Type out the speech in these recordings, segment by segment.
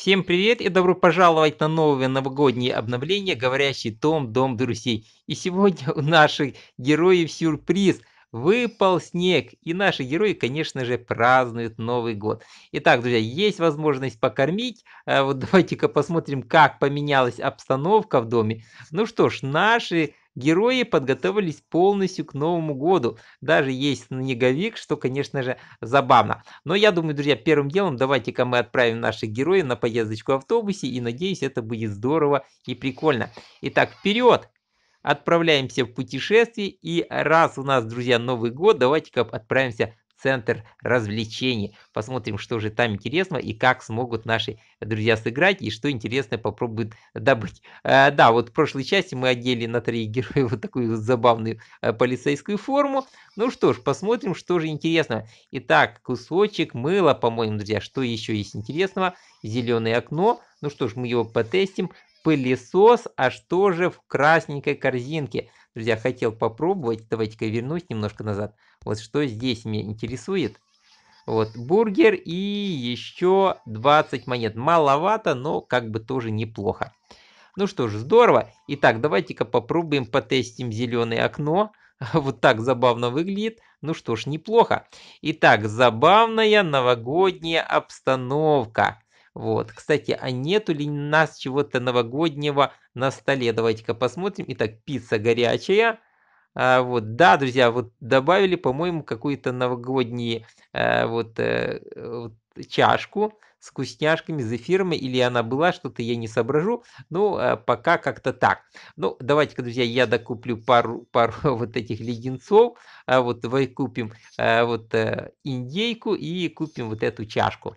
Всем привет и добро пожаловать на новое новогоднее обновление «Говорящий Том. Дом друзей». И сегодня у наших героев сюрприз. Выпал снег, и наши герои, конечно же, празднуют Новый год. Итак, друзья, есть возможность покормить. Э, вот давайте-ка посмотрим, как поменялась обстановка в доме. Ну что ж, наши Герои подготовились полностью к Новому году. Даже есть снеговик, что, конечно же, забавно. Но я думаю, друзья, первым делом давайте-ка мы отправим наших героев на поездочку в автобусе. И надеюсь, это будет здорово и прикольно. Итак, вперед! Отправляемся в путешествие. И раз у нас, друзья, Новый год, давайте-ка отправимся центр развлечений. Посмотрим, что же там интересно и как смогут наши друзья сыграть и что интересное попробуют добыть. А, да, вот в прошлой части мы одели на три героя вот такую вот забавную а, полицейскую форму. Ну что ж, посмотрим, что же интересного. Итак, кусочек мыла, по-моему, друзья, что еще есть интересного? Зеленое окно. Ну что ж, мы его потестим пылесос, а что же в красненькой корзинке? Друзья, хотел попробовать, давайте-ка вернусь немножко назад. Вот что здесь меня интересует. Вот, бургер и еще 20 монет. Маловато, но как бы тоже неплохо. Ну что ж, здорово. Итак, давайте-ка попробуем потестим зеленое окно. Вот так забавно выглядит. Ну что ж, неплохо. Итак, забавная новогодняя обстановка. Вот. Кстати, а нету ли у нас чего-то новогоднего на столе? Давайте-ка посмотрим. Итак, пицца горячая. А, вот, да, друзья, вот добавили, по-моему, какую-то новогоднюю а, э, вот, а, вот чашку с вкусняшками, фирмы или она была, что-то я не соображу, ну, пока как-то так. Ну, давайте-ка, друзья, я докуплю пару, пару вот этих леденцов, а вот купим вот индейку и купим вот эту чашку.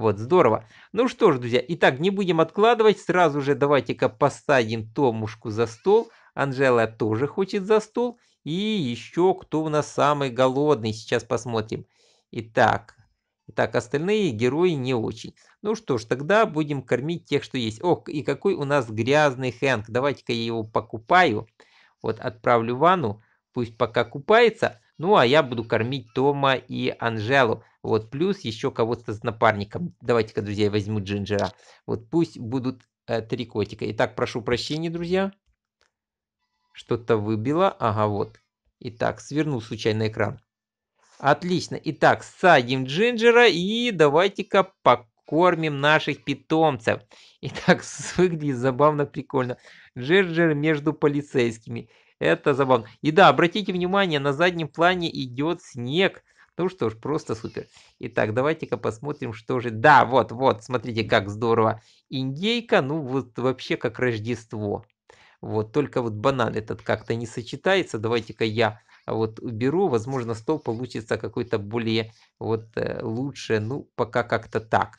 Вот, здорово. Ну что ж, друзья, итак, не будем откладывать. Сразу же давайте-ка посадим Томушку за стол. Анжела тоже хочет за стол. И еще кто у нас самый голодный, сейчас посмотрим. Итак, итак остальные герои не очень. Ну что ж, тогда будем кормить тех, что есть. Ох, и какой у нас грязный Хэнк. Давайте-ка я его покупаю. Вот, отправлю в ванну. Пусть пока купается. Ну, а я буду кормить Тома и Анжелу. Вот, плюс еще кого-то с напарником. Давайте-ка, друзья, я возьму Джинджера. Вот пусть будут э, три котика. Итак, прошу прощения, друзья. Что-то выбило. Ага, вот. Итак, свернул случайно экран. Отлично. Итак, садим Джинджера и давайте-ка покормим наших питомцев. Итак, выглядит забавно, прикольно. Джинджер между полицейскими. Это забавно. И да, обратите внимание, на заднем плане идет снег. Ну что ж, просто супер. Итак, давайте-ка посмотрим, что же... Да, вот, вот, смотрите, как здорово. Индейка, ну вот вообще как Рождество. Вот, только вот банан этот как-то не сочетается. Давайте-ка я вот уберу. Возможно, стол получится какой-то более вот э, лучше. Ну, пока как-то так.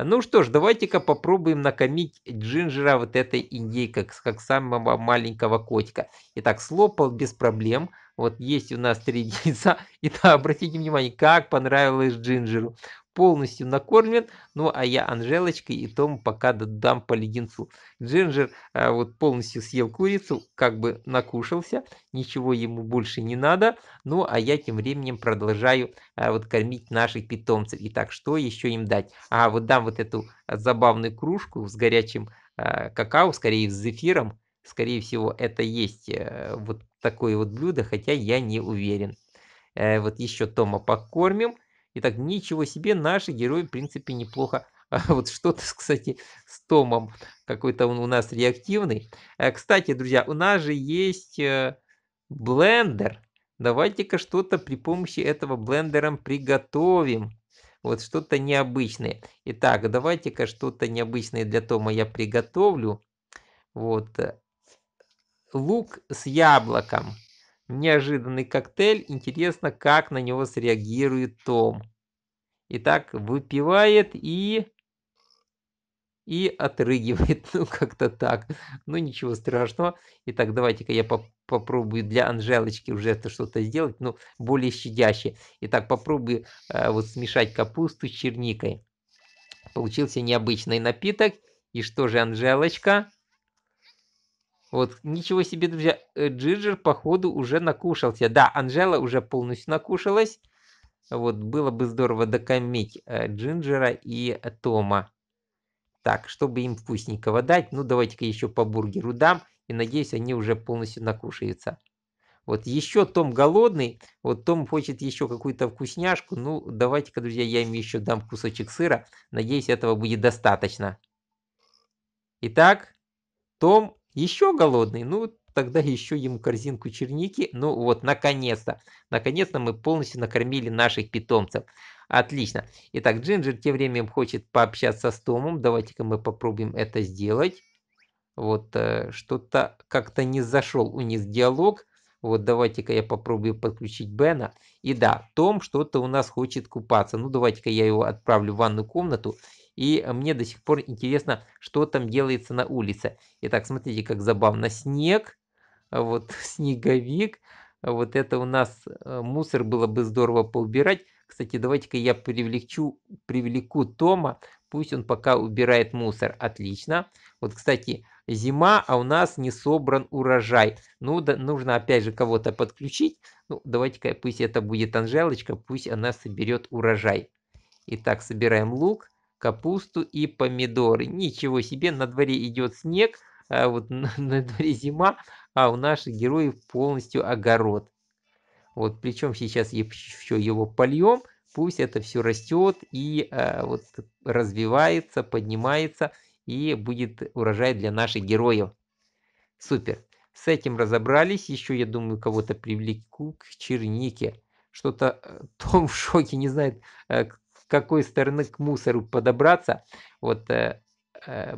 А, ну что ж, давайте-ка попробуем накормить Джинджера вот этой индейкой, как, самого маленького котика. Итак, слопал без проблем. Вот есть у нас три яйца. И да, обратите внимание, как понравилось Джинджеру полностью накормлен. Ну, а я Анжелочкой и Тому пока дам по леденцу. Джинджер а, вот полностью съел курицу, как бы накушался, ничего ему больше не надо. Ну, а я тем временем продолжаю а, вот кормить наших питомцев. Итак, что еще им дать? А, вот дам вот эту э, забавную кружку с горячим а, какао, скорее с зефиром. Скорее всего, это есть а, вот такое вот блюдо, хотя я не уверен. А, вот еще Тома покормим. Итак, ничего себе, наши герои, в принципе, неплохо. А вот что-то, кстати, с Томом. Какой-то он у нас реактивный. А, кстати, друзья, у нас же есть э, блендер. Давайте-ка что-то при помощи этого блендера приготовим. Вот что-то необычное. Итак, давайте-ка что-то необычное для Тома я приготовлю. Вот. Э, лук с яблоком. Неожиданный коктейль, интересно, как на него среагирует Том. Итак, выпивает и... И отрыгивает, ну как-то так. Ну ничего страшного. Итак, давайте-ка я поп попробую для Анжелочки уже это что-то сделать, ну, более щадяще. Итак, попробую э, вот смешать капусту с черникой. Получился необычный напиток. И что же, Анжелочка? Вот, ничего себе, друзья, э, Джиджер, походу, уже накушался. Да, Анжела уже полностью накушалась. Вот, было бы здорово докормить э, Джинджера и э, Тома. Так, чтобы им вкусненького дать, ну, давайте-ка еще по бургеру дам. И надеюсь, они уже полностью накушаются. Вот еще Том голодный, вот Том хочет еще какую-то вкусняшку. Ну, давайте-ка, друзья, я им еще дам кусочек сыра. Надеюсь, этого будет достаточно. Итак, Том еще голодный? Ну, тогда еще ему корзинку черники. Ну вот, наконец-то. Наконец-то мы полностью накормили наших питомцев. Отлично. Итак, Джинджер тем временем хочет пообщаться с Томом. Давайте-ка мы попробуем это сделать. Вот, э, что-то как-то не зашел у них диалог. Вот давайте-ка я попробую подключить Бена. И да, Том что-то у нас хочет купаться. Ну давайте-ка я его отправлю в ванную комнату. И мне до сих пор интересно, что там делается на улице. Итак, смотрите, как забавно. Снег, вот снеговик. Вот это у нас э, мусор было бы здорово поубирать. Кстати, давайте-ка я привлеку, привлеку Тома. Пусть он пока убирает мусор. Отлично. Вот, кстати, зима, а у нас не собран урожай. Ну, да, нужно опять же кого-то подключить. Ну, давайте-ка пусть это будет Анжелочка, пусть она соберет урожай. Итак, собираем лук капусту и помидоры. Ничего себе, на дворе идет снег, а вот на, на дворе зима, а у наших героев полностью огород. Вот, причем сейчас еще его польем, пусть это все растет и а, вот развивается, поднимается и будет урожай для наших героев. Супер. С этим разобрались. Еще, я думаю, кого-то привлеку к чернике. Что-то э, Том в шоке, не знает, э, какой стороны к мусору подобраться. Вот э, э,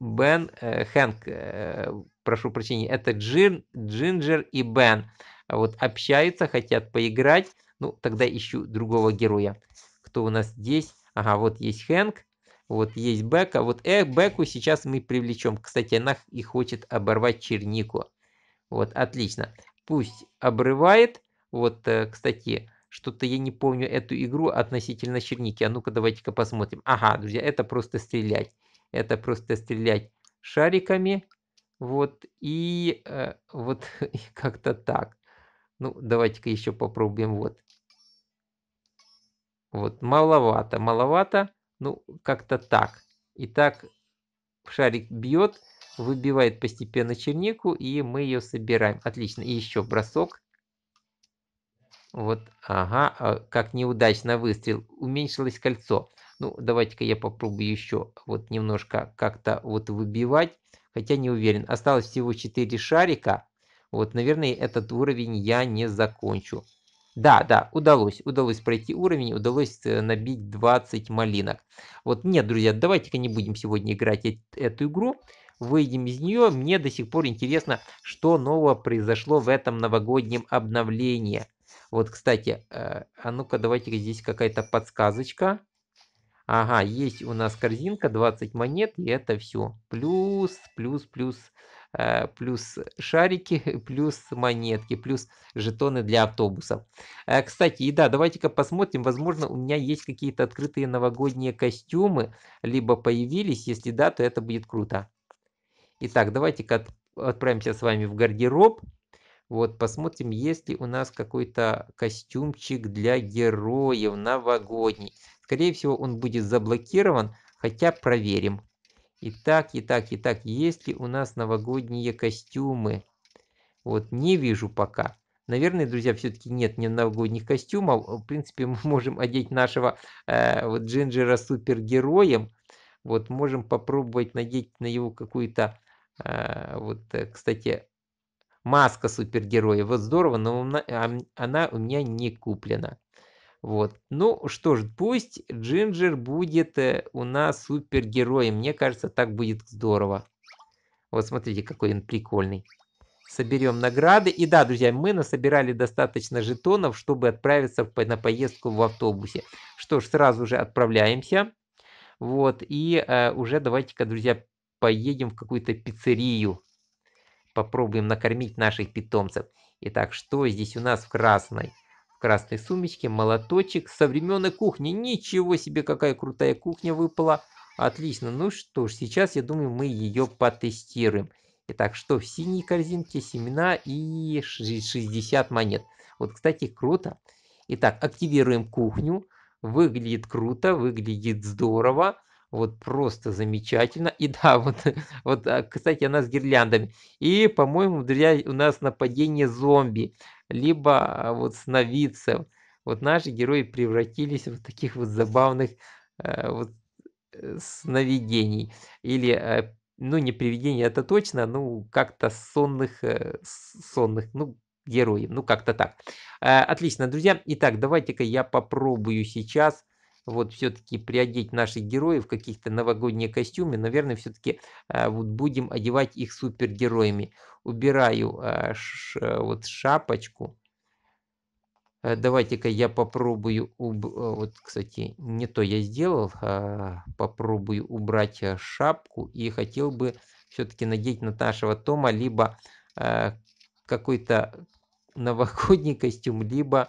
Бен, э, Хэнк, прошу прощения, это Джин, Джинджер и Бен. Вот общаются, хотят поиграть. Ну, тогда ищу другого героя. Кто у нас здесь? Ага, вот есть Хэнк, вот есть Бека вот э, Беку сейчас мы привлечем. Кстати, она и хочет оборвать чернику. Вот, отлично. Пусть обрывает. Вот, кстати, что-то я не помню эту игру относительно черники. А ну-ка, давайте-ка посмотрим. Ага, друзья, это просто стрелять. Это просто стрелять шариками. Вот, и э, вот как-то так. Ну, давайте-ка еще попробуем. Вот. Вот, маловато, маловато. Ну, как-то так. Итак, шарик бьет, выбивает постепенно чернику, и мы ее собираем. Отлично. И еще бросок. Вот, ага, а как неудачно выстрел, уменьшилось кольцо. Ну, давайте-ка я попробую еще вот немножко как-то вот выбивать, хотя не уверен. Осталось всего 4 шарика. Вот, наверное, этот уровень я не закончу. Да, да, удалось, удалось пройти уровень, удалось э, набить 20 малинок. Вот нет, друзья, давайте-ка не будем сегодня играть эту игру, выйдем из нее. Мне до сих пор интересно, что нового произошло в этом новогоднем обновлении. Вот, кстати, э, а ну-ка давайте здесь какая-то подсказочка. Ага, есть у нас корзинка 20 монет, и это все. Плюс, плюс, плюс, э, плюс шарики, плюс монетки, плюс жетоны для автобуса. Э, кстати, и да, давайте-ка посмотрим. Возможно, у меня есть какие-то открытые новогодние костюмы, либо появились. Если да, то это будет круто. Итак, давайте-ка отправимся с вами в гардероб. Вот, посмотрим, есть ли у нас какой-то костюмчик для героев новогодний. Скорее всего, он будет заблокирован, хотя проверим. Итак, итак, итак, Есть ли у нас новогодние костюмы? Вот, не вижу пока. Наверное, друзья, все-таки нет ни новогодних костюмов. В принципе, мы можем одеть нашего э, вот Джинджера супергероем. Вот, можем попробовать надеть на его какую-то... Э, вот, э, кстати, маска супергероя, вот здорово, но она у меня не куплена. Вот. Ну что ж, пусть Джинджер будет э, у нас супергероем. Мне кажется, так будет здорово. Вот смотрите, какой он прикольный. Соберем награды. И да, друзья, мы насобирали достаточно жетонов, чтобы отправиться на поездку в автобусе. Что ж, сразу же отправляемся. Вот, и э, уже давайте-ка, друзья, поедем в какую-то пиццерию попробуем накормить наших питомцев. Итак, что здесь у нас в красной? В красной сумочке молоточек Современной кухни. Ничего себе, какая крутая кухня выпала. Отлично, ну что ж, сейчас, я думаю, мы ее потестируем. Итак, что в синей корзинке? Семена и 60 монет. Вот, кстати, круто. Итак, активируем кухню. Выглядит круто, выглядит здорово. Вот просто замечательно. И да, вот, вот а, кстати, она с гирляндами. И, по-моему, друзья, у нас нападение зомби, либо а, вот сновидцев. Вот наши герои превратились в таких вот забавных э, вот, э, сновидений. Или, э, ну, не привидений, это точно, ну, как-то сонных, э, сонных, ну, героев. Ну, как-то так. Э, отлично, друзья. Итак, давайте-ка я попробую сейчас вот все-таки приодеть наших героев в каких-то новогодние костюмы, наверное, все-таки а, вот будем одевать их супергероями. Убираю а, ш, э, вот шапочку. Э, давайте-ка я попробую, уб... Э, вот, кстати, не то я сделал, а, попробую убрать шапку и хотел бы все-таки надеть нашего Тома либо какой-то новогодний костюм, либо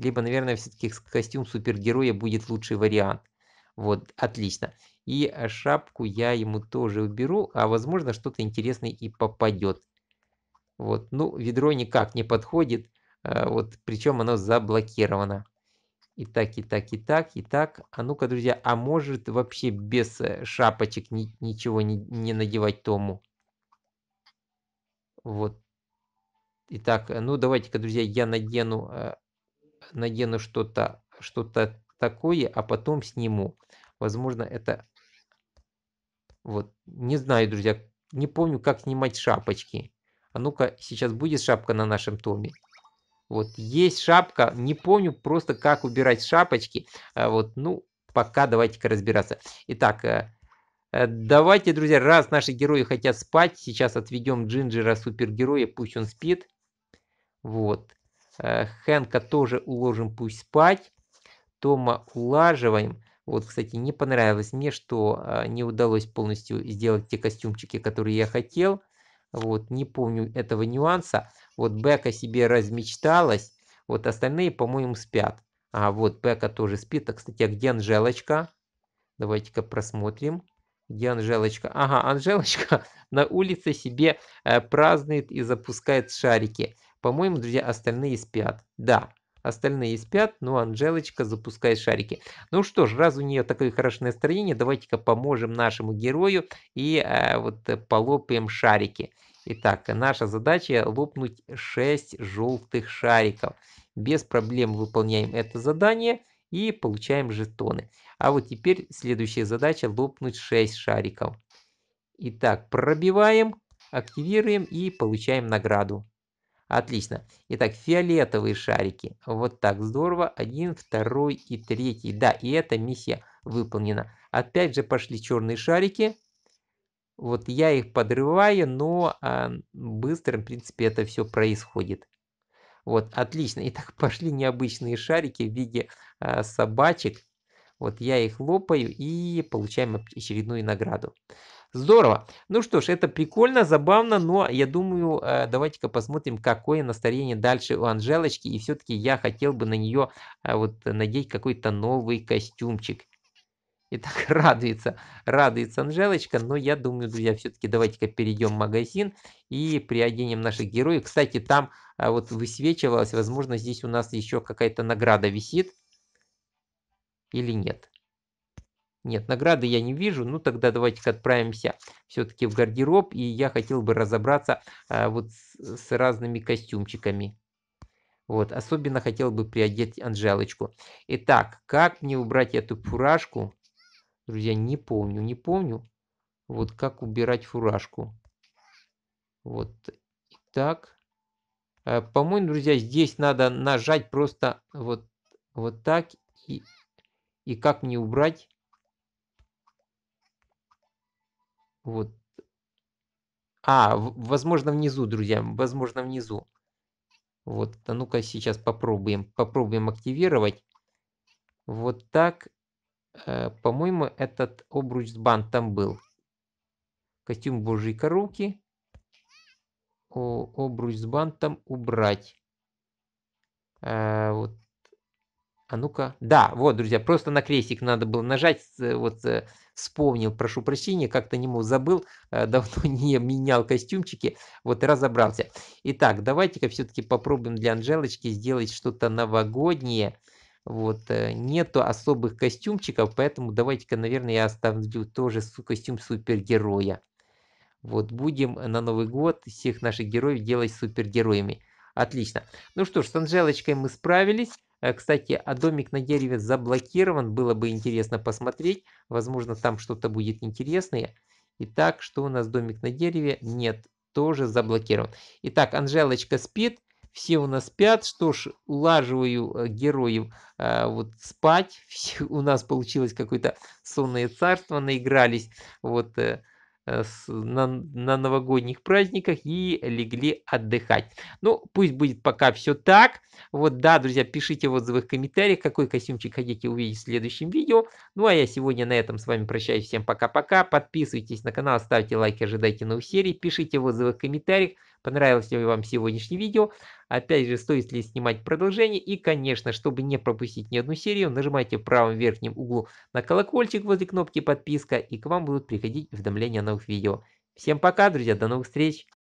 либо, наверное, все-таки костюм супергероя будет лучший вариант. Вот, отлично. И э, шапку я ему тоже уберу, а возможно что-то интересное и попадет. Вот, ну, ведро никак не подходит, а, вот, причем оно заблокировано. И так, и так, и так, и так. А ну-ка, друзья, а может вообще без э, шапочек ни, ничего не, не надевать Тому? Вот. Итак, э, ну давайте-ка, друзья, я надену надену что-то что-то такое, а потом сниму. Возможно, это... Вот, не знаю, друзья, не помню, как снимать шапочки. А ну-ка, сейчас будет шапка на нашем томе. Вот, есть шапка, не помню просто, как убирать шапочки. А Вот, ну, пока давайте-ка разбираться. Итак, э, э, давайте, друзья, раз наши герои хотят спать, сейчас отведем Джинджера супергероя, пусть он спит. Вот. Э, Хэнка тоже уложим, пусть спать. Тома улаживаем. Вот, кстати, не понравилось мне, что э, не удалось полностью сделать те костюмчики, которые я хотел. Вот, не помню этого нюанса. Вот Бека себе размечталась. Вот остальные, по-моему, спят. А вот Бека тоже спит. А, кстати, а где Анжелочка? Давайте-ка просмотрим. Где Анжелочка? Ага, Анжелочка на улице себе э, празднует и запускает шарики. По-моему, друзья, остальные спят. Да, остальные спят, но Анжелочка запускает шарики. Ну что ж, раз у нее такое хорошее настроение, давайте-ка поможем нашему герою и э, вот э, полопаем шарики. Итак, наша задача лопнуть 6 желтых шариков. Без проблем выполняем это задание и получаем жетоны. А вот теперь следующая задача лопнуть 6 шариков. Итак, пробиваем, активируем и получаем награду. Отлично. Итак, фиолетовые шарики. Вот так здорово. Один, второй и третий. Да, и эта миссия выполнена. Опять же пошли черные шарики. Вот я их подрываю, но а, быстро, в принципе, это все происходит. Вот, отлично. Итак, пошли необычные шарики в виде а, собачек. Вот я их лопаю и получаем очередную награду. Здорово. Ну что ж, это прикольно, забавно, но я думаю, э, давайте-ка посмотрим, какое настроение дальше у Анжелочки. И все-таки я хотел бы на нее э, вот надеть какой-то новый костюмчик. И так радуется, радуется Анжелочка, но я думаю, друзья, все-таки давайте-ка перейдем в магазин и приоденем наших героев. Кстати, там э, вот высвечивалось, возможно, здесь у нас еще какая-то награда висит или нет. Нет, награды я не вижу, ну тогда давайте отправимся все-таки в гардероб, и я хотел бы разобраться а, вот с, с разными костюмчиками. Вот, особенно хотел бы приодеть Анжелочку. Итак, как мне убрать эту фуражку? Друзья, не помню, не помню. Вот как убирать фуражку. Вот так. А, по-моему, друзья, здесь надо нажать просто вот, вот так. И, и как мне убрать? Вот. А, возможно, внизу, друзья, возможно, внизу. Вот, а ну-ка сейчас попробуем, попробуем активировать. Вот так. Э, По-моему, этот обруч с банд там был. Костюм божьей коровки. О, обруч с бантом убрать. Э, вот а ну-ка. Да, вот, друзья, просто на крестик надо было нажать. Э, вот э, вспомнил, прошу прощения, как-то не мог, забыл. Э, давно не менял костюмчики. Вот и разобрался. Итак, давайте-ка все-таки попробуем для Анжелочки сделать что-то новогоднее. Вот, нету особых костюмчиков, поэтому давайте-ка, наверное, я оставлю тоже костюм супергероя. Вот, будем на Новый год всех наших героев делать супергероями. Отлично. Ну что ж, с Анжелочкой мы справились. Э, кстати, а домик на дереве заблокирован, было бы интересно посмотреть. Возможно, там что-то будет интересное. Итак, что у нас домик на дереве? Нет, тоже заблокирован. Итак, Анжелочка спит, все у нас спят. Что ж, улаживаю э, героев э, вот спать. Все, у нас получилось какое-то сонное царство, наигрались. Вот э, Э, на, на новогодних праздниках и легли отдыхать. Ну, пусть будет пока все так. Вот, да, друзья, пишите в отзывах, комментариях, какой костюмчик хотите увидеть в следующем видео. Ну, а я сегодня на этом с вами прощаюсь. Всем пока-пока. Подписывайтесь на канал, ставьте лайки, ожидайте новых серий, пишите в отзывах, комментариях. Понравилось ли вам сегодняшнее видео? Опять же, стоит ли снимать продолжение? И, конечно, чтобы не пропустить ни одну серию, нажимайте в правом верхнем углу на колокольчик возле кнопки подписка, и к вам будут приходить уведомления о новых видео. Всем пока, друзья, до новых встреч!